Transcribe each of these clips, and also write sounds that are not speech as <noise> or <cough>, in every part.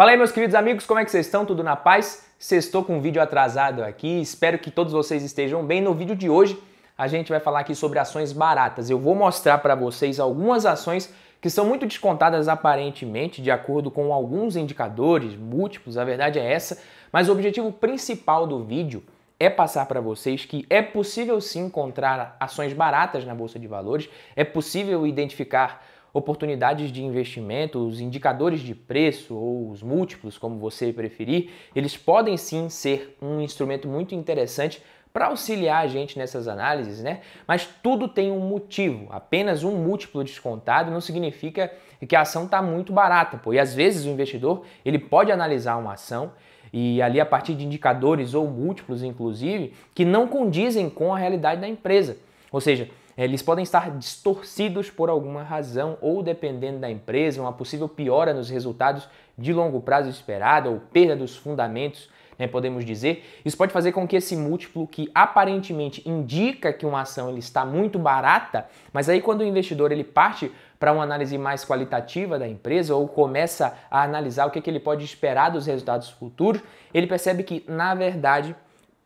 Fala aí, meus queridos amigos, como é que vocês estão? Tudo na paz? Sextou com um vídeo atrasado aqui, espero que todos vocês estejam bem. No vídeo de hoje, a gente vai falar aqui sobre ações baratas. Eu vou mostrar para vocês algumas ações que são muito descontadas aparentemente, de acordo com alguns indicadores múltiplos, a verdade é essa, mas o objetivo principal do vídeo é passar para vocês que é possível sim encontrar ações baratas na bolsa de valores, é possível identificar oportunidades de investimento, os indicadores de preço ou os múltiplos, como você preferir, eles podem sim ser um instrumento muito interessante para auxiliar a gente nessas análises, né? Mas tudo tem um motivo. Apenas um múltiplo descontado não significa que a ação está muito barata, pô. E às vezes o investidor ele pode analisar uma ação e ali a partir de indicadores ou múltiplos, inclusive, que não condizem com a realidade da empresa. Ou seja, é, eles podem estar distorcidos por alguma razão ou dependendo da empresa, uma possível piora nos resultados de longo prazo esperada ou perda dos fundamentos, né, podemos dizer. Isso pode fazer com que esse múltiplo que aparentemente indica que uma ação ele está muito barata, mas aí quando o investidor ele parte para uma análise mais qualitativa da empresa ou começa a analisar o que, é que ele pode esperar dos resultados futuros, ele percebe que na verdade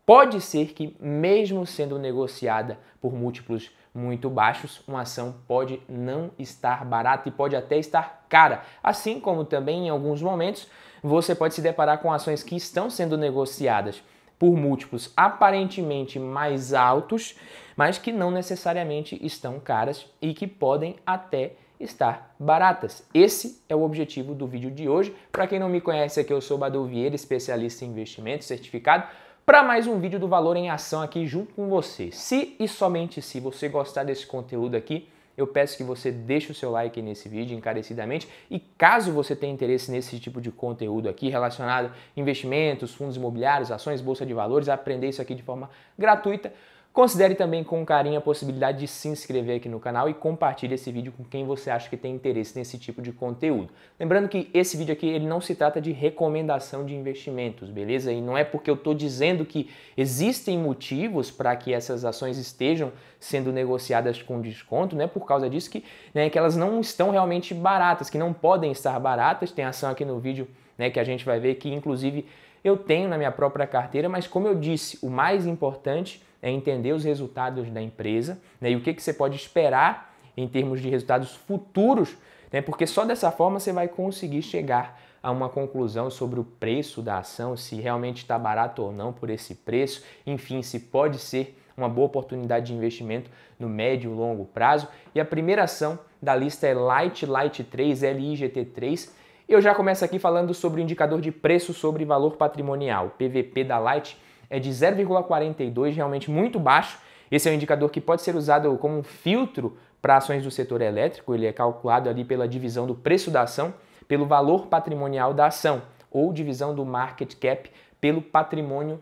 pode ser que mesmo sendo negociada por múltiplos muito baixos, uma ação pode não estar barata e pode até estar cara. Assim como também em alguns momentos você pode se deparar com ações que estão sendo negociadas por múltiplos aparentemente mais altos, mas que não necessariamente estão caras e que podem até estar baratas. Esse é o objetivo do vídeo de hoje. Para quem não me conhece, aqui eu sou Badu Vieira, especialista em investimentos certificado para mais um vídeo do Valor em Ação aqui junto com você. Se e somente se você gostar desse conteúdo aqui, eu peço que você deixe o seu like nesse vídeo encarecidamente e caso você tenha interesse nesse tipo de conteúdo aqui relacionado a investimentos, fundos imobiliários, ações, bolsa de valores, aprender isso aqui de forma gratuita, Considere também com carinho a possibilidade de se inscrever aqui no canal e compartilhe esse vídeo com quem você acha que tem interesse nesse tipo de conteúdo. Lembrando que esse vídeo aqui ele não se trata de recomendação de investimentos, beleza? E não é porque eu estou dizendo que existem motivos para que essas ações estejam sendo negociadas com desconto, né? Por causa disso que, né, que elas não estão realmente baratas, que não podem estar baratas. Tem ação aqui no vídeo né, que a gente vai ver que inclusive eu tenho na minha própria carteira, mas como eu disse, o mais importante é entender os resultados da empresa né, e o que, que você pode esperar em termos de resultados futuros, né, porque só dessa forma você vai conseguir chegar a uma conclusão sobre o preço da ação, se realmente está barato ou não por esse preço, enfim, se pode ser uma boa oportunidade de investimento no médio e longo prazo. E a primeira ação da lista é Light Light 3, LIGT3, eu já começo aqui falando sobre o indicador de preço sobre valor patrimonial. O PVP da Light é de 0,42, realmente muito baixo. Esse é um indicador que pode ser usado como um filtro para ações do setor elétrico. Ele é calculado ali pela divisão do preço da ação pelo valor patrimonial da ação ou divisão do market cap pelo patrimônio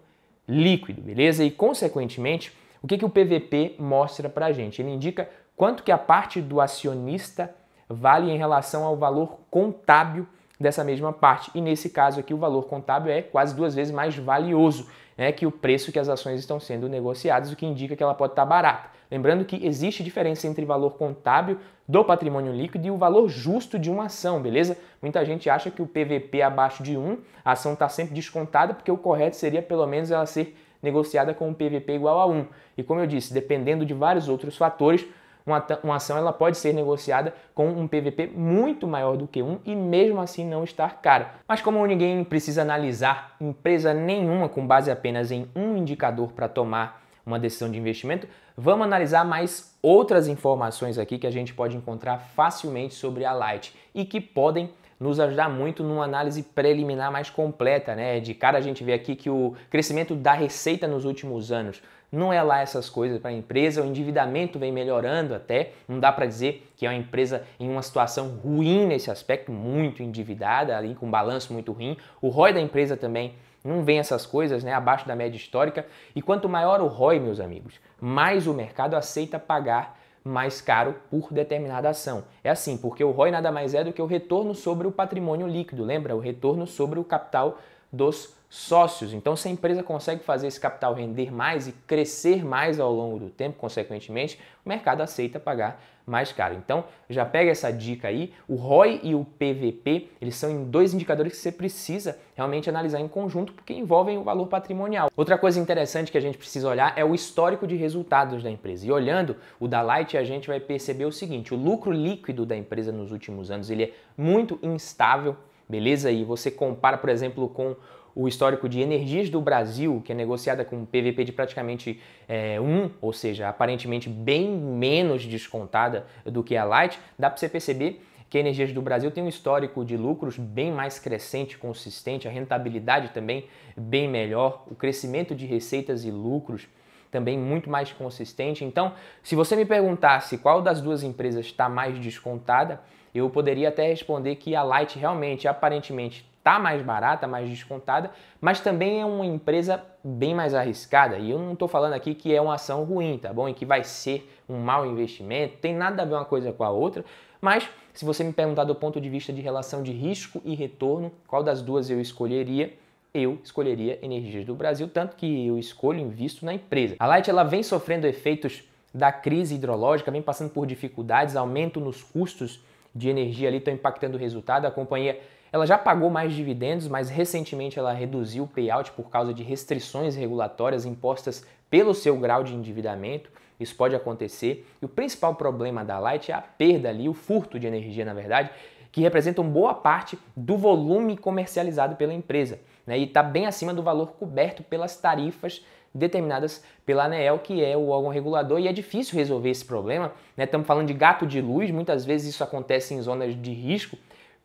líquido, beleza? E consequentemente, o que, que o PVP mostra para a gente? Ele indica quanto que a parte do acionista vale em relação ao valor contábil dessa mesma parte. E nesse caso aqui, o valor contábil é quase duas vezes mais valioso né, que o preço que as ações estão sendo negociadas, o que indica que ela pode estar barata. Lembrando que existe diferença entre valor contábil do patrimônio líquido e o valor justo de uma ação, beleza? Muita gente acha que o PVP abaixo de 1, a ação está sempre descontada, porque o correto seria pelo menos ela ser negociada com um PVP igual a 1. E como eu disse, dependendo de vários outros fatores, uma, uma ação ela pode ser negociada com um PVP muito maior do que um e mesmo assim não estar cara. Mas como ninguém precisa analisar empresa nenhuma com base apenas em um indicador para tomar uma decisão de investimento, vamos analisar mais outras informações aqui que a gente pode encontrar facilmente sobre a Light e que podem nos ajudar muito numa análise preliminar mais completa, né? De cara a gente vê aqui que o crescimento da receita nos últimos anos não é lá essas coisas para a empresa, o endividamento vem melhorando até, não dá para dizer que é uma empresa em uma situação ruim nesse aspecto, muito endividada, ali com um balanço muito ruim. O ROI da empresa também não vem essas coisas, né, abaixo da média histórica. E quanto maior o ROI, meus amigos, mais o mercado aceita pagar mais caro por determinada ação. É assim, porque o ROI nada mais é do que o retorno sobre o patrimônio líquido, lembra? O retorno sobre o capital dos sócios. Então, se a empresa consegue fazer esse capital render mais e crescer mais ao longo do tempo, consequentemente, o mercado aceita pagar mais caro. Então, já pega essa dica aí. O ROI e o PVP, eles são dois indicadores que você precisa realmente analisar em conjunto porque envolvem o valor patrimonial. Outra coisa interessante que a gente precisa olhar é o histórico de resultados da empresa. E olhando o da Light, a gente vai perceber o seguinte, o lucro líquido da empresa nos últimos anos, ele é muito instável, beleza? E você compara, por exemplo, com o histórico de energias do Brasil, que é negociada com um PVP de praticamente é, um, ou seja, aparentemente bem menos descontada do que a Light, dá para você perceber que a Energias do Brasil tem um histórico de lucros bem mais crescente, consistente, a rentabilidade também bem melhor, o crescimento de receitas e lucros também muito mais consistente. Então, se você me perguntasse qual das duas empresas está mais descontada, eu poderia até responder que a Light realmente, aparentemente, tá mais barata, mais descontada, mas também é uma empresa bem mais arriscada. E eu não estou falando aqui que é uma ação ruim, tá bom? E que vai ser um mau investimento, tem nada a ver uma coisa com a outra. Mas se você me perguntar do ponto de vista de relação de risco e retorno, qual das duas eu escolheria? eu escolheria Energias do Brasil, tanto que eu escolho e invisto na empresa. A Light ela vem sofrendo efeitos da crise hidrológica, vem passando por dificuldades, aumento nos custos de energia ali estão impactando o resultado. A companhia ela já pagou mais dividendos, mas recentemente ela reduziu o payout por causa de restrições regulatórias impostas pelo seu grau de endividamento. Isso pode acontecer. E o principal problema da Light é a perda ali, o furto de energia, na verdade, que representa uma boa parte do volume comercializado pela empresa. Né? E está bem acima do valor coberto pelas tarifas determinadas pela ANEEL, que é o órgão regulador, e é difícil resolver esse problema. Né? Estamos né? falando de gato de luz, muitas vezes isso acontece em zonas de risco,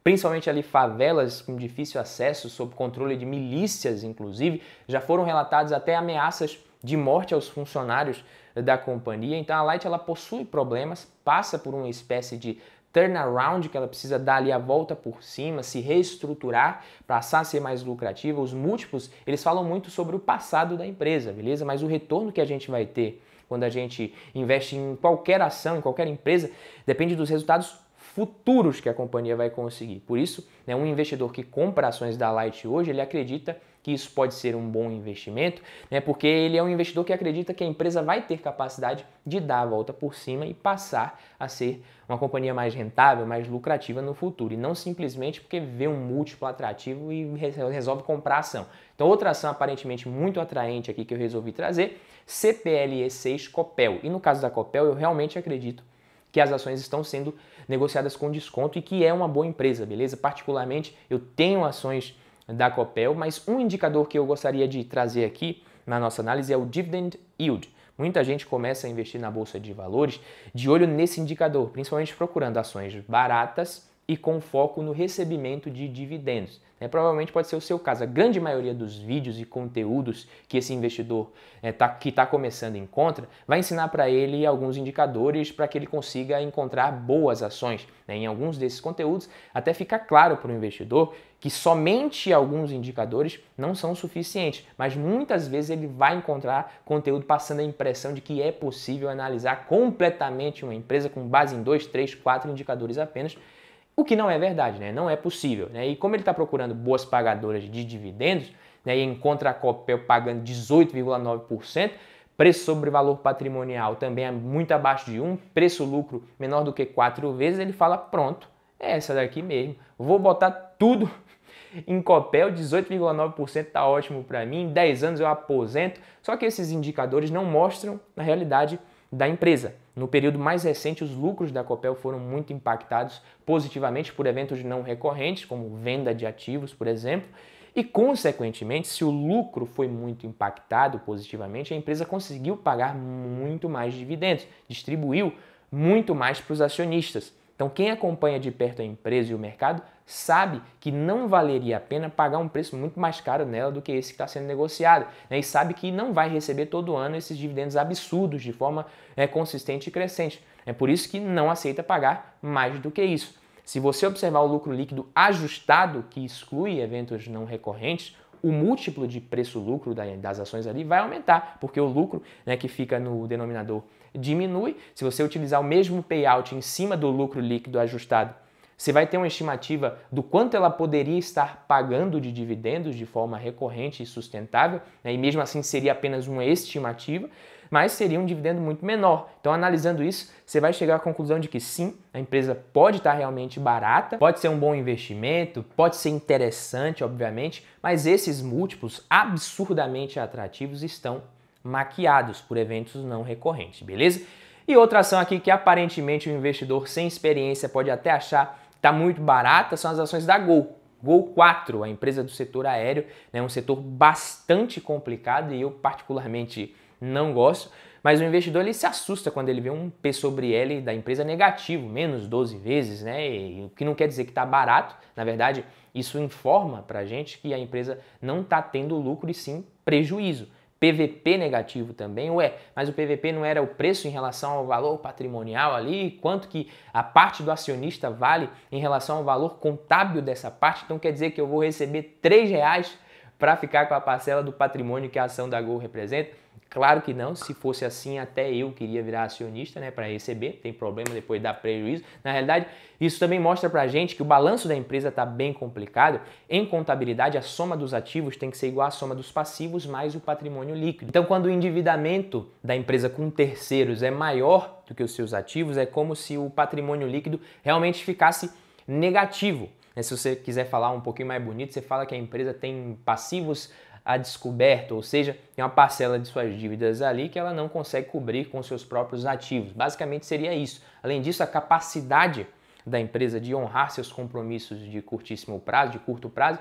principalmente ali favelas com difícil acesso, sob controle de milícias, inclusive, já foram relatadas até ameaças de morte aos funcionários eh, da companhia. Então a Light ela possui problemas, passa por uma espécie de turnaround que ela precisa dar ali a volta por cima, se reestruturar, passar a ser mais lucrativa. Os múltiplos, eles falam muito sobre o passado da empresa, beleza? Mas o retorno que a gente vai ter quando a gente investe em qualquer ação, em qualquer empresa, depende dos resultados futuros que a companhia vai conseguir. Por isso, né, um investidor que compra ações da Light hoje, ele acredita que isso pode ser um bom investimento, né, porque ele é um investidor que acredita que a empresa vai ter capacidade de dar a volta por cima e passar a ser uma companhia mais rentável, mais lucrativa no futuro, e não simplesmente porque vê um múltiplo atrativo e resolve comprar ação. Então, outra ação aparentemente muito atraente aqui que eu resolvi trazer, CPLE6 Copel. E no caso da Copel, eu realmente acredito que as ações estão sendo negociadas com desconto e que é uma boa empresa, beleza? Particularmente, eu tenho ações da Copel, mas um indicador que eu gostaria de trazer aqui na nossa análise é o dividend yield. Muita gente começa a investir na bolsa de valores de olho nesse indicador, principalmente procurando ações baratas e com foco no recebimento de dividendos. É, provavelmente pode ser o seu caso. A grande maioria dos vídeos e conteúdos que esse investidor é, tá, que está começando encontra vai ensinar para ele alguns indicadores para que ele consiga encontrar boas ações. Né? Em alguns desses conteúdos, até fica claro para o investidor que somente alguns indicadores não são suficientes, mas muitas vezes ele vai encontrar conteúdo passando a impressão de que é possível analisar completamente uma empresa com base em dois, três, quatro indicadores apenas o que não é verdade, né? não é possível. Né? E como ele está procurando boas pagadoras de dividendos, né, e encontra a Copel pagando 18,9%, preço sobre valor patrimonial também é muito abaixo de 1, preço-lucro menor do que 4 vezes, ele fala, pronto, é essa daqui mesmo, vou botar tudo <laughs> em Copel, 18,9% está ótimo para mim, em 10 anos eu aposento, só que esses indicadores não mostram, na realidade, da empresa. No período mais recente, os lucros da Copel foram muito impactados positivamente por eventos não recorrentes, como venda de ativos, por exemplo, e, consequentemente, se o lucro foi muito impactado positivamente, a empresa conseguiu pagar muito mais dividendos, distribuiu muito mais para os acionistas. Então, quem acompanha de perto a empresa e o mercado sabe que não valeria a pena pagar um preço muito mais caro nela do que esse que está sendo negociado, né? e sabe que não vai receber todo ano esses dividendos absurdos de forma é, consistente e crescente. É por isso que não aceita pagar mais do que isso. Se você observar o lucro líquido ajustado, que exclui eventos não recorrentes, o múltiplo de preço-lucro das ações ali vai aumentar, porque o lucro né, que fica no denominador diminui. Se você utilizar o mesmo payout em cima do lucro líquido ajustado você vai ter uma estimativa do quanto ela poderia estar pagando de dividendos de forma recorrente e sustentável, né? e mesmo assim seria apenas uma estimativa, mas seria um dividendo muito menor. Então, analisando isso, você vai chegar à conclusão de que sim, a empresa pode estar realmente barata, pode ser um bom investimento, pode ser interessante, obviamente, mas esses múltiplos absurdamente atrativos estão maquiados por eventos não recorrentes, beleza? E outra ação aqui que aparentemente o um investidor sem experiência pode até achar está muito barata são as ações da Gol. Gol 4, a empresa do setor aéreo, é né, um setor bastante complicado e eu particularmente não gosto, mas o investidor ele se assusta quando ele vê um P sobre L da empresa negativo, menos 12 vezes, né? o que não quer dizer que está barato, na verdade, isso informa para a gente que a empresa não está tendo lucro e sim prejuízo. PVP negativo também, ué, mas o PVP não era o preço em relação ao valor patrimonial ali, quanto que a parte do acionista vale em relação ao valor contábil dessa parte, então quer dizer que eu vou receber R$ reais para ficar com a parcela do patrimônio que a ação da Gol representa? Claro que não, se fosse assim, até eu queria virar acionista né, para receber, tem problema depois dar prejuízo. Na realidade, isso também mostra para a gente que o balanço da empresa está bem complicado. Em contabilidade, a soma dos ativos tem que ser igual à soma dos passivos mais o patrimônio líquido. Então, quando o endividamento da empresa com terceiros é maior do que os seus ativos, é como se o patrimônio líquido realmente ficasse negativo. Né, se você quiser falar um pouquinho mais bonito, você fala que a empresa tem passivos a descoberto, ou seja, tem uma parcela de suas dívidas ali que ela não consegue cobrir com seus próprios ativos. Basicamente seria isso. Além disso, a capacidade da empresa de honrar seus compromissos de curtíssimo prazo, de curto prazo,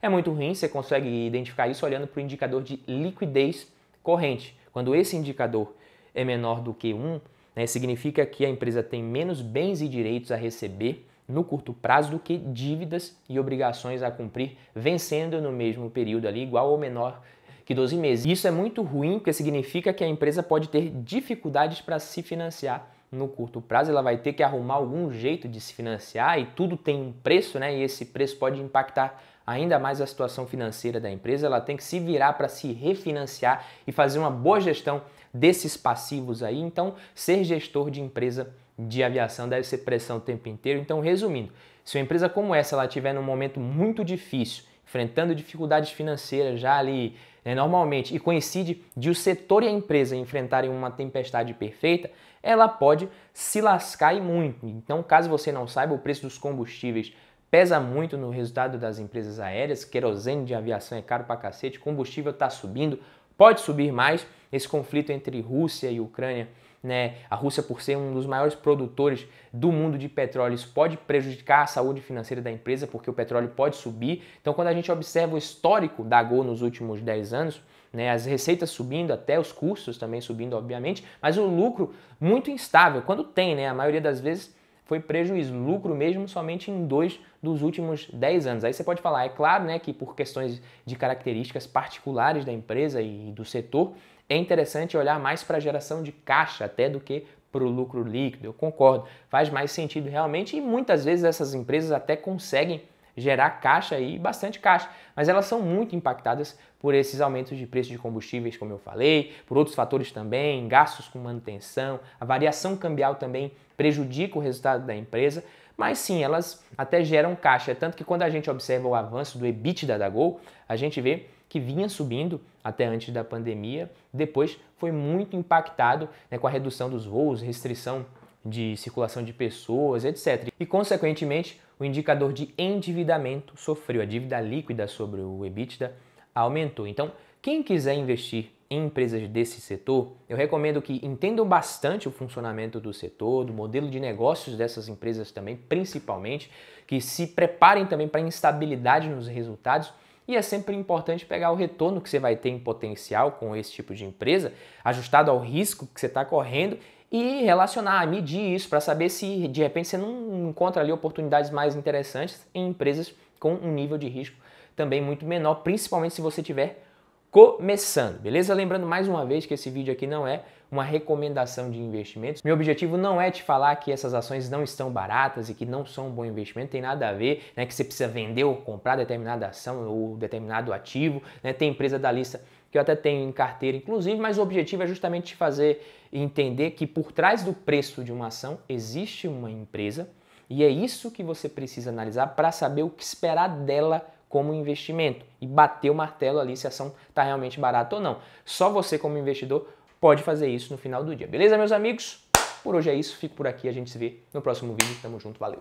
é muito ruim. Você consegue identificar isso olhando para o indicador de liquidez corrente. Quando esse indicador é menor do que 1, um, né, significa que a empresa tem menos bens e direitos a receber no curto prazo do que dívidas e obrigações a cumprir, vencendo no mesmo período ali, igual ou menor que 12 meses. Isso é muito ruim porque significa que a empresa pode ter dificuldades para se financiar no curto prazo, ela vai ter que arrumar algum jeito de se financiar e tudo tem um preço, né? E esse preço pode impactar ainda mais a situação financeira da empresa. Ela tem que se virar para se refinanciar e fazer uma boa gestão desses passivos aí. Então, ser gestor de empresa de aviação deve ser pressão o tempo inteiro. Então, resumindo, se uma empresa como essa ela tiver num momento muito difícil, enfrentando dificuldades financeiras já ali né, normalmente e coincide de o setor e a empresa enfrentarem uma tempestade perfeita, ela pode se lascar e muito. Então, caso você não saiba, o preço dos combustíveis pesa muito no resultado das empresas aéreas, querosene de aviação é caro pra cacete, combustível está subindo, pode subir mais. Esse conflito entre Rússia e Ucrânia, né, a Rússia por ser um dos maiores produtores do mundo de petróleo, isso pode prejudicar a saúde financeira da empresa, porque o petróleo pode subir. Então, quando a gente observa o histórico da Gol nos últimos 10 anos, né, as receitas subindo, até os custos também subindo, obviamente, mas o lucro muito instável. Quando tem, né, a maioria das vezes foi prejuízo, lucro mesmo somente em dois dos últimos 10 anos. Aí você pode falar, é claro né, que por questões de características particulares da empresa e do setor, é interessante olhar mais para a geração de caixa até do que para o lucro líquido. Eu concordo, faz mais sentido realmente e muitas vezes essas empresas até conseguem gerar caixa e bastante caixa, mas elas são muito impactadas por esses aumentos de preço de combustíveis, como eu falei, por outros fatores também, gastos com manutenção, a variação cambial também prejudica o resultado da empresa, mas sim, elas até geram caixa, tanto que quando a gente observa o avanço do EBITDA da Gol, a gente vê que vinha subindo até antes da pandemia, depois foi muito impactado né, com a redução dos voos, restrição de circulação de pessoas, etc. E, consequentemente, o indicador de endividamento sofreu, a dívida líquida sobre o EBITDA aumentou. Então, quem quiser investir em empresas desse setor, eu recomendo que entendam bastante o funcionamento do setor, do modelo de negócios dessas empresas também, principalmente, que se preparem também para instabilidade nos resultados. E é sempre importante pegar o retorno que você vai ter em potencial com esse tipo de empresa, ajustado ao risco que você está correndo e relacionar, ah, medir isso para saber se de repente você não encontra ali oportunidades mais interessantes em empresas com um nível de risco também muito menor, principalmente se você estiver começando, beleza? Lembrando mais uma vez que esse vídeo aqui não é uma recomendação de investimentos. Meu objetivo não é te falar que essas ações não estão baratas e que não são um bom investimento, tem nada a ver, né, que você precisa vender ou comprar determinada ação ou determinado ativo, né, tem empresa da lista que eu até tenho em carteira, inclusive, mas o objetivo é justamente te fazer entender que por trás do preço de uma ação existe uma empresa e é isso que você precisa analisar para saber o que esperar dela como investimento e bater o martelo ali se a ação está realmente barata ou não. Só você, como investidor, pode fazer isso no final do dia. Beleza, meus amigos? Por hoje é isso, fico por aqui, a gente se vê no próximo vídeo. Tamo junto, valeu!